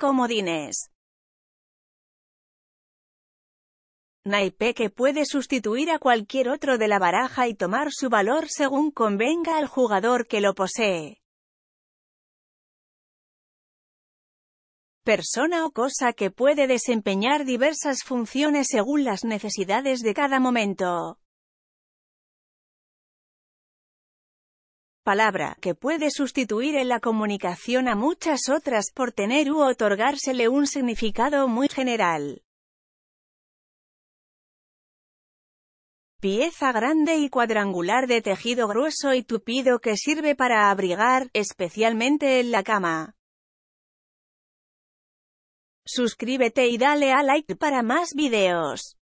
Comodines. Naipe que puede sustituir a cualquier otro de la baraja y tomar su valor según convenga al jugador que lo posee. persona o cosa que puede desempeñar diversas funciones según las necesidades de cada momento. palabra, que puede sustituir en la comunicación a muchas otras, por tener u otorgársele un significado muy general. pieza grande y cuadrangular de tejido grueso y tupido que sirve para abrigar, especialmente en la cama. Suscríbete y dale a like para más videos.